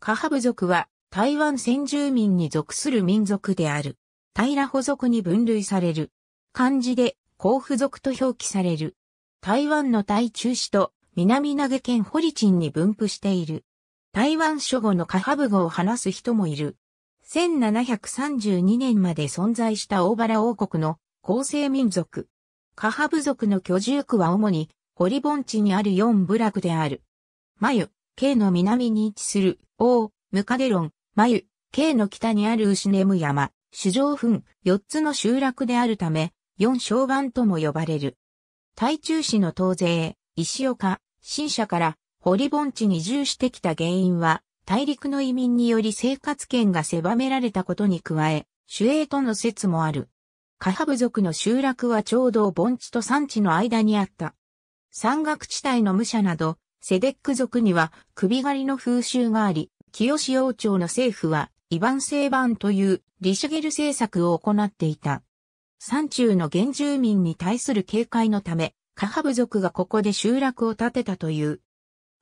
カハブ族は台湾先住民に属する民族である。平保族に分類される。漢字で甲府族と表記される。台湾の台中市と南投げ県ホリチンに分布している。台湾諸語のカハブ語を話す人もいる。1732年まで存在した大原王国の構成民族。カハブ族の居住区は主に、堀盆地にある4部落である。マユ、の南に位置する王、ムカデロン、眉、K の北にある牛ネム山、主上墳、四つの集落であるため、四小岩とも呼ばれる。台中市の東西、石岡、新社から堀盆地に移住してきた原因は、大陸の移民により生活圏が狭められたことに加え、守衛との説もある。カハ部族の集落はちょうど盆地と山地の間にあった。山岳地帯の武者など、セデック族には首狩りの風習があり、清志王朝の政府は、イヴァンァンというリシュゲル政策を行っていた。山中の原住民に対する警戒のため、カハ部族がここで集落を建てたという。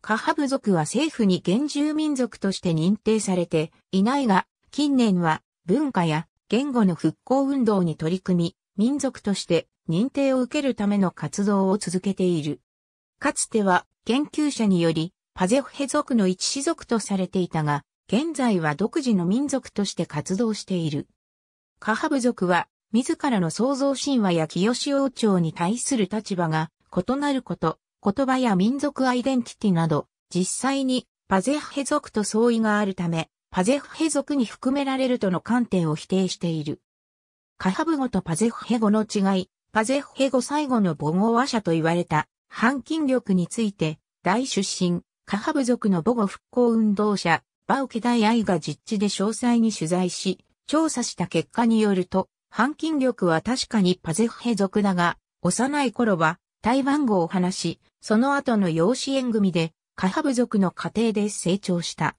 カハ部族は政府に原住民族として認定されていないが、近年は文化や言語の復興運動に取り組み、民族として認定を受けるための活動を続けている。かつては研究者によりパゼフヘ族の一氏族とされていたが、現在は独自の民族として活動している。カハブ族は自らの創造神話や清王朝に対する立場が異なること、言葉や民族アイデンティティなど、実際にパゼフヘ族と相違があるため、パゼフヘ族に含められるとの観点を否定している。カハブ語とパゼフヘ語の違い、パゼフヘ語最後の母語話者と言われた反筋力について、大出身、カハ部族の母語復興運動者、バウケ大愛が実地で詳細に取材し、調査した結果によると、反筋力は確かにパゼフヘ族だが、幼い頃は台湾語を話し、その後の養子縁組で、カハ部族の家庭で成長した。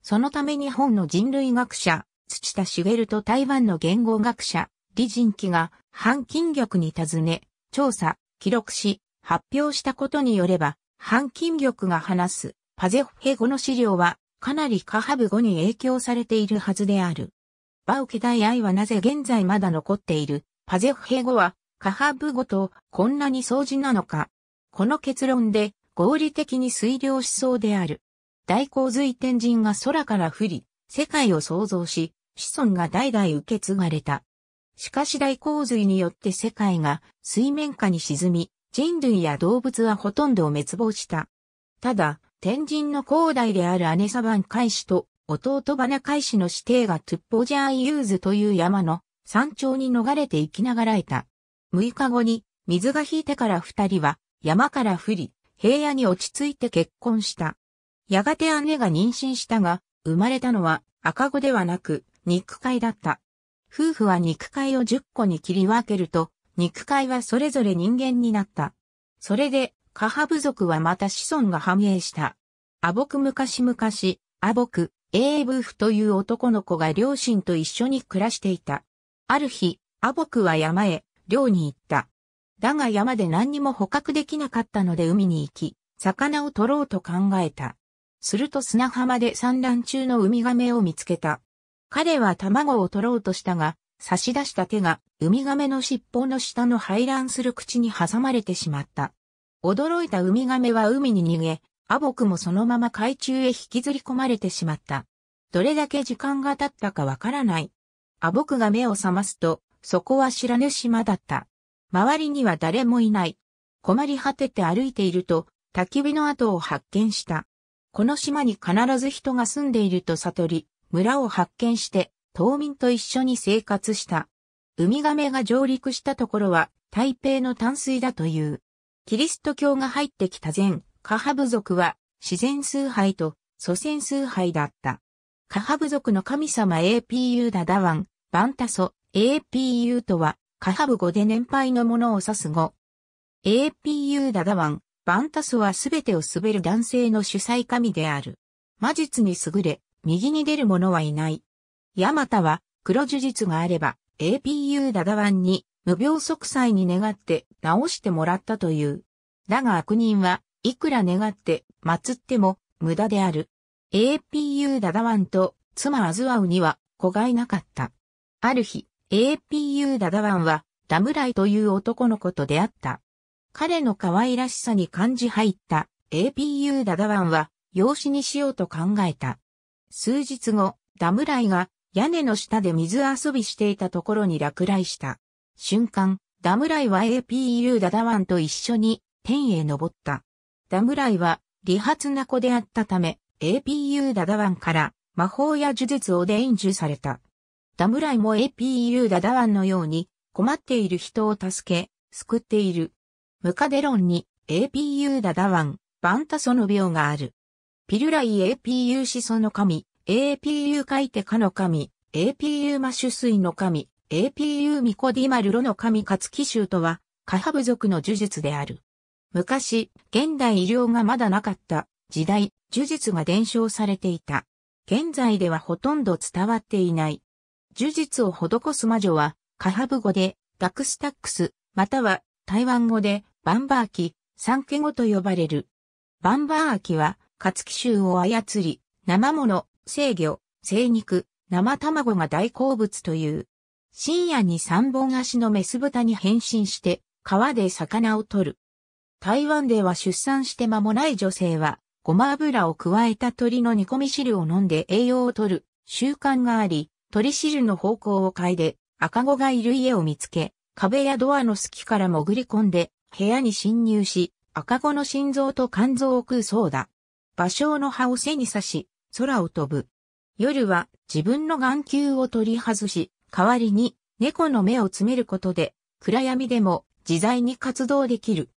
そのため日本の人類学者、土田茂と台湾の言語学者、李仁輝が、反筋力に尋ね、調査、記録し、発表したことによれば、反金玉が話すパゼフヘ語の資料はかなりカハブ語に影響されているはずである。バウケ大愛はなぜ現在まだ残っているパゼフヘ語はカハブ語とこんなに相似なのか。この結論で合理的に推量しそうである。大洪水天神が空から降り、世界を創造し、子孫が代々受け継がれた。しかし大洪水によって世界が水面下に沈み、人類や動物はほとんど滅亡した。ただ、天神の広大である姉サバン海氏と弟バ花海氏の指定がトゥッポジャーイユーズという山の山頂に逃れて生きながらえた。6日後に水が引いてから二人は山から降り、平野に落ち着いて結婚した。やがて姉が妊娠したが、生まれたのは赤子ではなく肉塊だった。夫婦は肉塊を10個に切り分けると、肉塊はそれぞれ人間になった。それで、カハ部族はまた子孫が繁栄した。アボク昔々、アボク、エーブフという男の子が両親と一緒に暮らしていた。ある日、アボクは山へ、漁に行った。だが山で何にも捕獲できなかったので海に行き、魚を取ろうと考えた。すると砂浜で産卵中のウミガメを見つけた。彼は卵を取ろうとしたが、差し出した手がウミガメの尻尾の下の排卵する口に挟まれてしまった。驚いたウミガメは海に逃げ、アボクもそのまま海中へ引きずり込まれてしまった。どれだけ時間が経ったかわからない。アボクが目を覚ますと、そこは知らぬ島だった。周りには誰もいない。困り果てて歩いていると、焚き火の跡を発見した。この島に必ず人が住んでいると悟り、村を発見して、島民と一緒に生活した。ウミガメが上陸したところは台北の淡水だという。キリスト教が入ってきた前、カハ部族は自然崇拝と祖先崇拝だった。カハ部族の神様 APU ダダワン、バンタソ、APU とは、カハブ語で年配のものを指す語。APU ダダワン、バンタソはすべてを滑る男性の主催神である。魔術に優れ、右に出る者はいない。ヤマタは黒呪術があれば、APU ダダワンに無病息災に願って治してもらったという。だが悪人はいくら願って祀っても無駄である。APU ダダワンと妻アズワウには子がいなかった。ある日、APU ダダワンはダムライという男の子と出会った。彼の可愛らしさに感じ入った APU ダダワンは養子にしようと考えた。数日後、ダムライが屋根の下で水遊びしていたところに落雷した。瞬間、ダムライは APU ダダワンと一緒に天へ登った。ダムライは理髪な子であったため、APU ダダワンから魔法や呪術を伝授された。ダムライも APU ダダワンのように困っている人を助け、救っている。ムカデロンに APU ダダワン、バンタソの病がある。ピルライ APU 子孫の神、APU 書いてかの神、APU マシュ水の神、APU ミコディマルロの神カ勝騎衆とは、カハブ族の呪術である。昔、現代医療がまだなかった時代、呪術が伝承されていた。現在ではほとんど伝わっていない。呪術を施す魔女は、カハブ語で、ダクスタックス、または台湾語で、バンバーキ、三家語と呼ばれる。バンバーキは、カツキ臭を操り、生物、制魚、生肉、生卵が大好物という。深夜に三本足のメス豚に変身して、川で魚を取る。台湾では出産して間もない女性は、ごま油を加えた鶏の煮込み汁を飲んで栄養を取る習慣があり、鶏汁の方向を変えで、赤子がいる家を見つけ、壁やドアの隙から潜り込んで、部屋に侵入し、赤子の心臓と肝臓を食うそうだ。場所の葉を背に刺し、空を飛ぶ。夜は自分の眼球を取り外し、代わりに猫の目を詰めることで、暗闇でも自在に活動できる。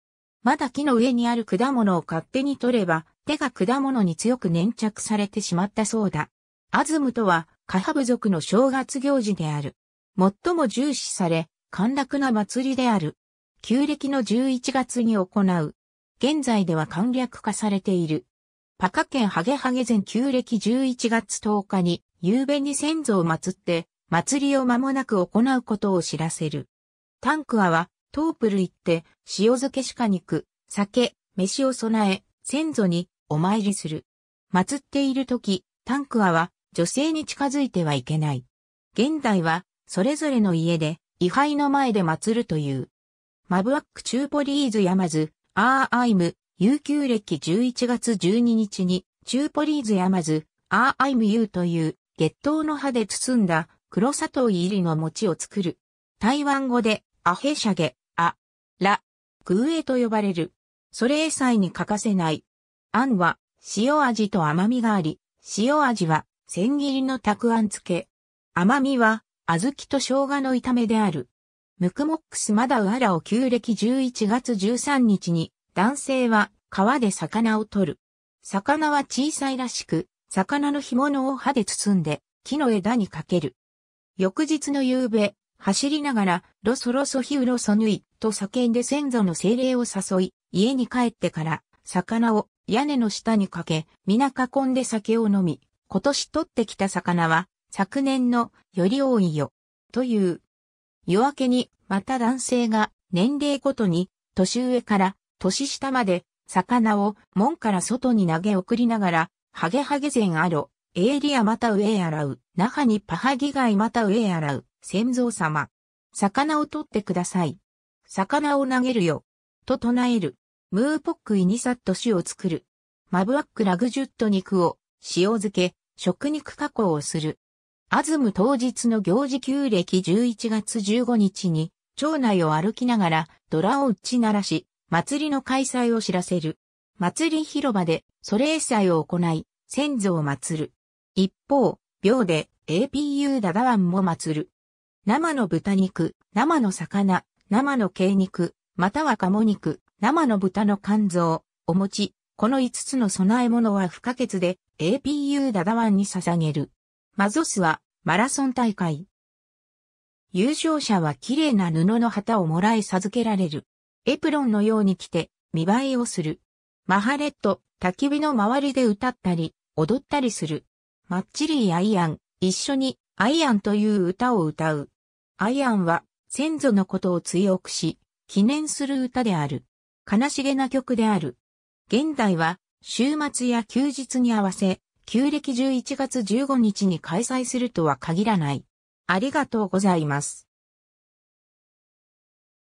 まだ木の上にある果物を勝手に取れば、手が果物に強く粘着されてしまったそうだ。アズムとは、カハブ族の正月行事である。最も重視され、陥落な祭りである。旧暦の11月に行う。現在では簡略化されている。パカ県ハゲハゲ前旧暦11月10日に、夕べに先祖を祀って、祭りを間もなく行うことを知らせる。タンクアは、トープル行って、塩漬け鹿肉、酒、飯を備え、先祖にお参りする。祀っている時、タンクアは女性に近づいてはいけない。現代は、それぞれの家で、位牌の前で祀るという。マブアックチューポリーズヤマズ、アーアイム、悠久歴11月12日に、チューポリーズ山津、アーアイムユーという、月頭の葉で包んだ黒砂糖入りの餅を作る。台湾語で、アヘシャゲ、ア、ラ、グーエと呼ばれる。それさ際に欠かせない。あんは、塩味と甘みがあり、塩味は、千切りのたくあん漬け。甘みは、小豆と生姜の炒めである。ムクモックスマダウアラを旧暦11月13日に男性は川で魚を取る。魚は小さいらしく、魚の干物を歯で包んで木の枝にかける。翌日の夕べ、走りながら、ロソロソヒウロソヌイと叫んで先祖の精霊を誘い、家に帰ってから、魚を屋根の下にかけ、皆囲んで酒を飲み、今年取ってきた魚は、昨年のより多いよ、という。夜明けに、また男性が、年齢ごとに、年上から年下まで、魚を門から外に投げ送りながら、ハゲハゲ前あロ、エーリアまた上洗う、那覇にパハギガイまた上洗う、先祖様。魚を取ってください。魚を投げるよ。と唱える。ムーポックイニサット種を作る。マブワックラグジュット肉を塩漬け、食肉加工をする。アズム当日の行事旧暦11月15日に、町内を歩きながら、ドラを打ち鳴らし、祭りの開催を知らせる。祭り広場で祖霊祭を行い、先祖を祭る。一方、病で APU ダダワンも祭る。生の豚肉、生の魚、生の鶏肉、または鴨肉、生の豚の肝臓、お餅、この5つの備え物は不可欠で APU ダダワンに捧げる。マゾスはマラソン大会。優勝者は綺麗な布の旗をもらい授けられる。エプロンのように着て、見栄えをする。マハレット、焚き火の周りで歌ったり、踊ったりする。マッチリー・アイアン、一緒に、アイアンという歌を歌う。アイアンは、先祖のことを追憶し、記念する歌である。悲しげな曲である。現代は、週末や休日に合わせ、旧暦11月15日に開催するとは限らない。ありがとうございます。